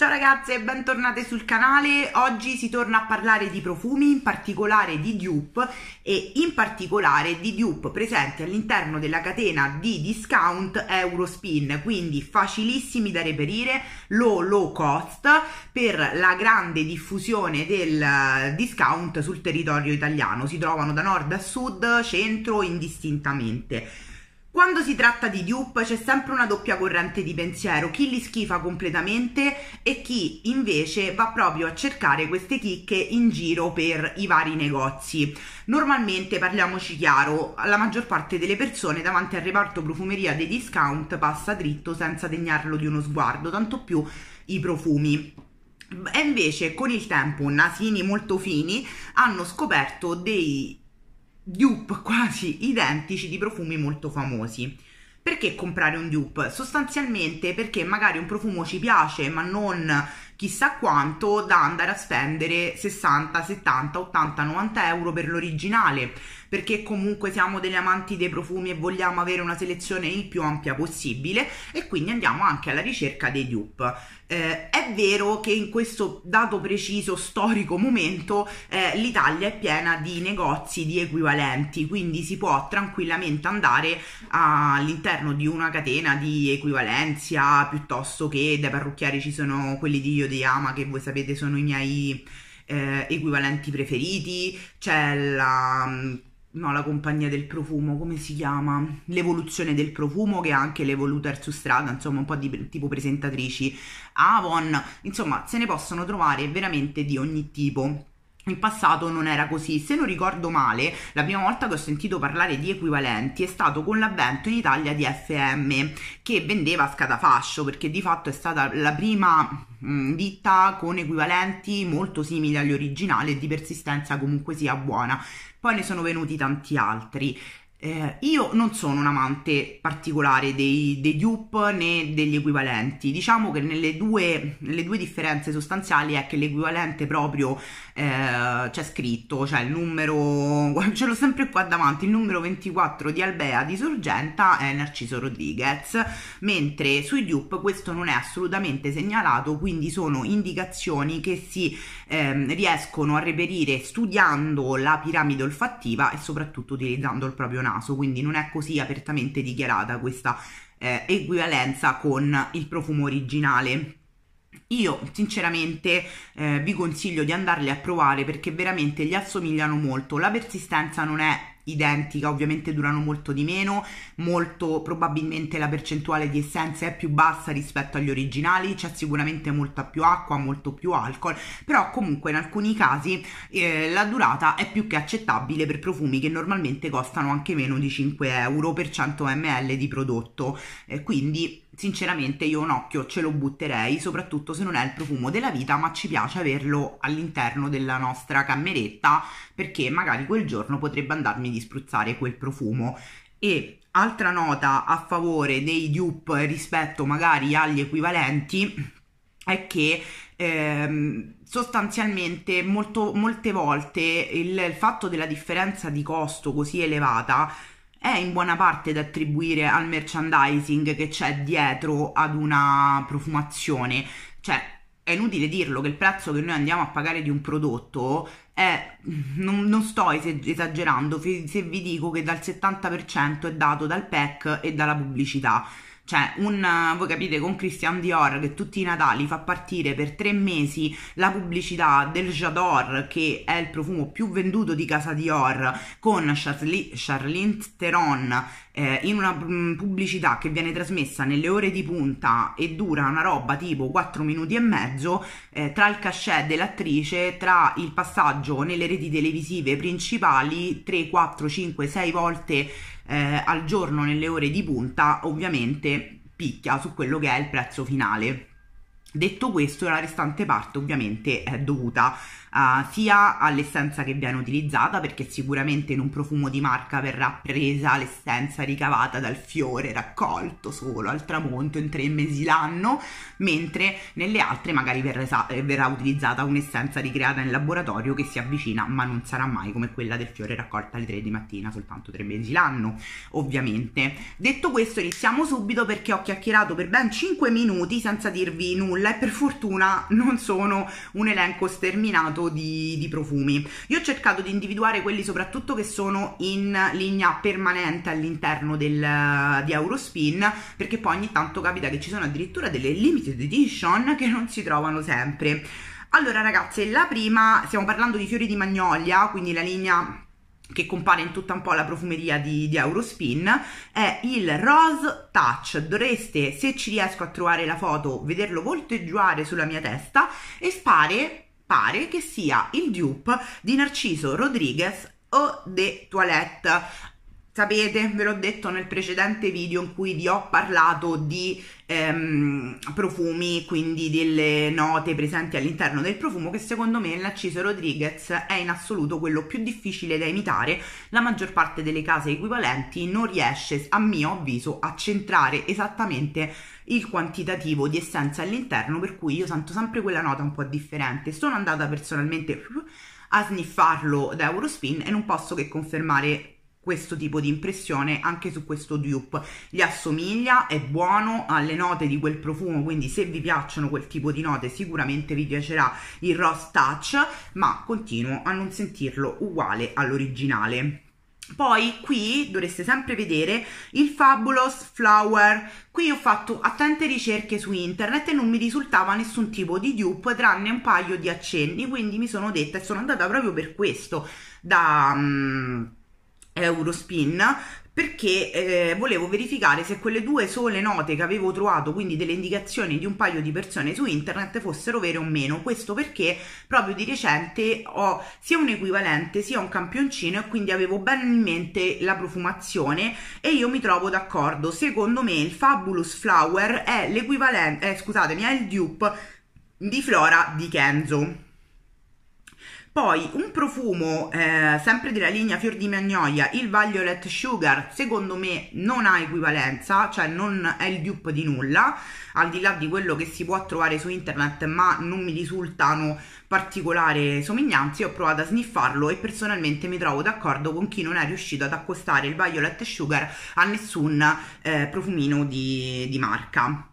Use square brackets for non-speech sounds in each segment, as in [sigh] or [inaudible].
Ciao ragazze e bentornate sul canale, oggi si torna a parlare di profumi, in particolare di dupe e in particolare di dupe presenti all'interno della catena di discount Eurospin, quindi facilissimi da reperire, low low cost per la grande diffusione del eh, discount sul territorio italiano, si trovano da nord a sud, centro indistintamente. Quando si tratta di dupe c'è sempre una doppia corrente di pensiero, chi li schifa completamente e chi invece va proprio a cercare queste chicche in giro per i vari negozi. Normalmente, parliamoci chiaro, la maggior parte delle persone davanti al reparto profumeria dei discount passa dritto senza degnarlo di uno sguardo, tanto più i profumi. E invece con il tempo nasini molto fini hanno scoperto dei dupe quasi identici di profumi molto famosi. Perché comprare un dupe? Sostanzialmente perché magari un profumo ci piace, ma non chissà quanto da andare a spendere 60, 70, 80, 90 euro per l'originale perché comunque siamo degli amanti dei profumi e vogliamo avere una selezione il più ampia possibile e quindi andiamo anche alla ricerca dei dupe. Eh, è vero che in questo dato preciso storico momento eh, l'Italia è piena di negozi di equivalenti, quindi si può tranquillamente andare all'interno di una catena di equivalenza piuttosto che dai parrucchieri ci sono quelli di Yodeyama che voi sapete sono i miei eh, equivalenti preferiti, c'è la no, la compagnia del profumo, come si chiama? L'evoluzione del profumo, che è anche l'Evoluter su strada, insomma, un po' di tipo presentatrici. Avon, insomma, se ne possono trovare veramente di ogni tipo. In passato non era così, se non ricordo male, la prima volta che ho sentito parlare di equivalenti è stato con l'avvento in Italia di FM che vendeva a scatafascio perché di fatto è stata la prima mm, ditta con equivalenti molto simili agli originali e di persistenza comunque sia buona. Poi ne sono venuti tanti altri. Eh, io non sono un amante particolare dei, dei dupe né degli equivalenti. Diciamo che nelle due, nelle due differenze sostanziali è che l'equivalente proprio eh, c'è scritto, cioè il numero, [laughs] ce l'ho sempre qua davanti, il numero 24 di Albea di Sorgenta è Narciso Rodriguez, mentre sui dupe questo non è assolutamente segnalato, quindi sono indicazioni che si eh, riescono a reperire studiando la piramide olfattiva e soprattutto utilizzando il proprio naso naso, quindi non è così apertamente dichiarata questa eh, equivalenza con il profumo originale. Io sinceramente eh, vi consiglio di andarli a provare perché veramente gli assomigliano molto, la persistenza non è identica, ovviamente durano molto di meno, molto probabilmente la percentuale di essenza è più bassa rispetto agli originali, c'è sicuramente molta più acqua, molto più alcol, però comunque in alcuni casi eh, la durata è più che accettabile per profumi che normalmente costano anche meno di 5 euro per 100 ml di prodotto, eh, quindi sinceramente io un occhio ce lo butterei, soprattutto se non è il profumo della vita, ma ci piace averlo all'interno della nostra cameretta perché magari quel giorno potrebbe andarmi di di spruzzare quel profumo e altra nota a favore dei dupe rispetto magari agli equivalenti è che ehm, sostanzialmente molto, molte volte il, il fatto della differenza di costo così elevata è in buona parte da attribuire al merchandising che c'è dietro ad una profumazione. Cioè, è inutile dirlo che il prezzo che noi andiamo a pagare di un prodotto è, non, non sto esagerando se vi dico che dal 70% è dato dal PEC e dalla pubblicità. Cioè, un, eh, voi capite con Christian Dior che tutti i Natali fa partire per tre mesi la pubblicità del J'adore, che è il profumo più venduto di casa Dior, con Charlie, Charlene Theron eh, in una mm, pubblicità che viene trasmessa nelle ore di punta e dura una roba tipo 4 minuti e mezzo, eh, tra il cachet dell'attrice, tra il passaggio nelle reti televisive principali 3, 4, 5, 6 volte eh, al giorno nelle ore di punta ovviamente picchia su quello che è il prezzo finale Detto questo, la restante parte ovviamente è dovuta uh, sia all'essenza che viene utilizzata, perché sicuramente in un profumo di marca verrà presa l'essenza ricavata dal fiore raccolto solo al tramonto in tre mesi l'anno, mentre nelle altre magari verrà, verrà utilizzata un'essenza ricreata in laboratorio che si avvicina, ma non sarà mai come quella del fiore raccolta alle tre di mattina, soltanto tre mesi l'anno, ovviamente. Detto questo, iniziamo subito perché ho chiacchierato per ben 5 minuti senza dirvi nulla nulla e per fortuna non sono un elenco sterminato di, di profumi. Io ho cercato di individuare quelli soprattutto che sono in linea permanente all'interno del, di Eurospin perché poi ogni tanto capita che ci sono addirittura delle limited edition che non si trovano sempre. Allora ragazze, la prima, stiamo parlando di fiori di magnolia, quindi la linea che compare in tutta un po' la profumeria di, di, Eurospin, è il Rose Touch. Dovreste, se ci riesco a trovare la foto, vederlo volteggiare sulla mia testa e spare, pare che sia il dupe di Narciso Rodriguez o de Toilette. Sapete, ve l'ho detto nel precedente video in cui vi ho parlato di ehm, profumi, quindi delle note presenti all'interno del profumo, che secondo me l'acciso Rodriguez è in assoluto quello più difficile da imitare, la maggior parte delle case equivalenti non riesce, a mio avviso, a centrare esattamente il quantitativo di essenza all'interno, per cui io sento sempre quella nota un po' differente. Sono andata personalmente a sniffarlo da Eurospin e non posso che confermare questo tipo di impressione anche su questo dupe gli assomiglia è buono alle note di quel profumo quindi se vi piacciono quel tipo di note sicuramente vi piacerà il Rose Touch ma continuo a non sentirlo uguale all'originale poi qui dovreste sempre vedere il Fabulous Flower. Qui ho fatto attente ricerche su internet e non mi risultava nessun tipo di dupe tranne un paio di accenni, quindi mi sono detta e sono andata proprio per questo da... Um Eurospin perché eh, volevo verificare se quelle due sole note che avevo trovato, quindi delle indicazioni di un paio di persone su internet, fossero vere o meno. Questo perché proprio di recente ho sia un equivalente sia un campioncino e quindi avevo ben in mente la profumazione e io mi trovo d'accordo. Secondo me il Fabulous Flower è l'equivalente, eh, scusatemi, è il dupe di Flora di Kenzo poi un profumo eh, sempre della linea Fior di Magnolia, il Violet Sugar, secondo me non ha equivalenza, cioè non è il dupe di nulla, al di là di quello che si può trovare su internet, ma non mi risultano particolari somiglianze. Ho provato a sniffarlo e personalmente mi trovo d'accordo con chi non è riuscito ad accostare il Violet Sugar a nessun eh, profumino di, di marca.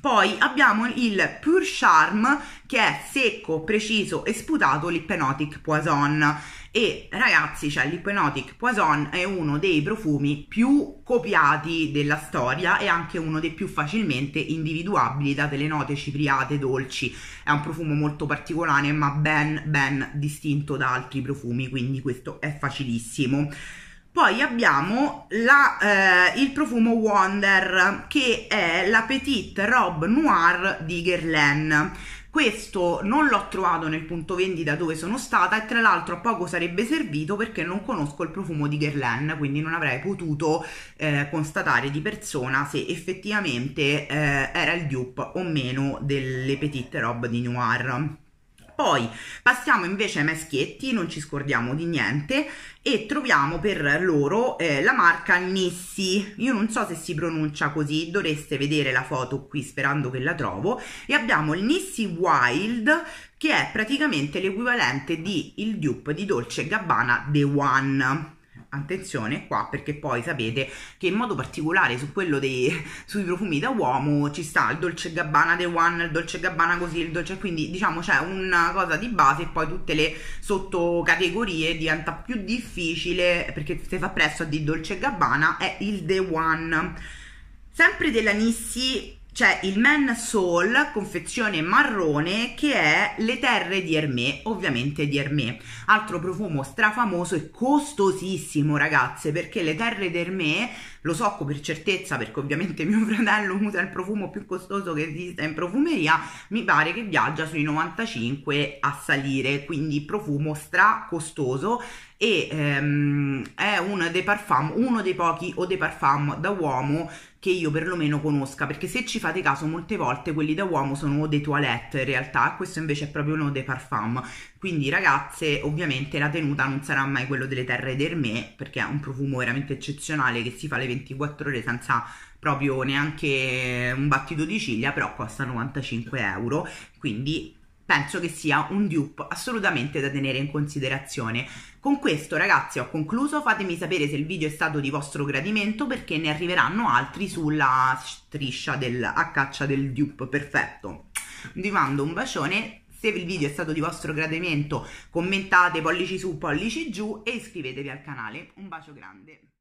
Poi abbiamo il Pure Charme che è secco, preciso e sputato l'Hypnotic Poison e ragazzi, cioè l'Hypnotic Poison è uno dei profumi più copiati della storia e anche uno dei più facilmente individuabili date le note cipriate dolci. È un profumo molto particolare ma ben ben distinto da altri profumi, quindi questo è facilissimo. Poi abbiamo la, eh, il profumo Wonder che è la Petite Robe Noir di Guerlain. Questo non l'ho trovato nel punto vendita dove sono stata e tra l'altro a poco sarebbe servito perché non conosco il profumo di Guerlain, quindi non avrei potuto eh, constatare di persona se effettivamente eh, era il dupe o meno delle Petite Robe di Noir. Poi passiamo invece ai maschietti, non ci scordiamo di niente, e troviamo per loro eh, la marca Nissi. Io non so se si pronuncia così, dovreste vedere la foto qui sperando che la trovo. E abbiamo il Nissi Wild, che è praticamente l'equivalente di il dupe di Dolce Gabbana The One attenzione qua perché poi sapete che in modo particolare su quello dei [laughs] sui profumi da uomo ci sta il dolce gabbana The One, il dolce gabbana così, il dolce quindi diciamo c'è una cosa di base e poi tutte le sottocategorie diventa più difficile perché se fa presto di dolce gabbana è il The One. Sempre della Nissi c'è il Men Soul, confezione marrone, che è Le Terre di Hermé, ovviamente di Hermé. Altro profumo strafamoso e costosissimo, ragazze, perché Le Terre di Hermé lo so per certezza perché ovviamente mio fratello usa il profumo più costoso che esista in profumeria, mi pare che viaggia sui 95 a salire, quindi profumo stra costoso e ehm, è un dei parfum, uno dei pochi o dei parfum da uomo che io perlomeno conosca, perché se ci fate caso molte volte quelli da uomo sono dei toilette in realtà, questo invece è proprio uno dei parfum, quindi ragazze ovviamente la tenuta non sarà mai quello delle terre d'Hermé, perché è un profumo veramente eccezionale che si fa le 20 24 ore senza proprio neanche un battito di ciglia, però costa 95 euro, quindi penso che sia un dupe assolutamente da tenere in considerazione. Con questo ragazzi ho concluso, fatemi sapere se il video è stato di vostro gradimento perché ne arriveranno altri sulla striscia del, a caccia del dupe perfetto. Vi mando un bacione, se il video è stato di vostro gradimento commentate pollici su, pollici giù e iscrivetevi al canale. Un bacio grande!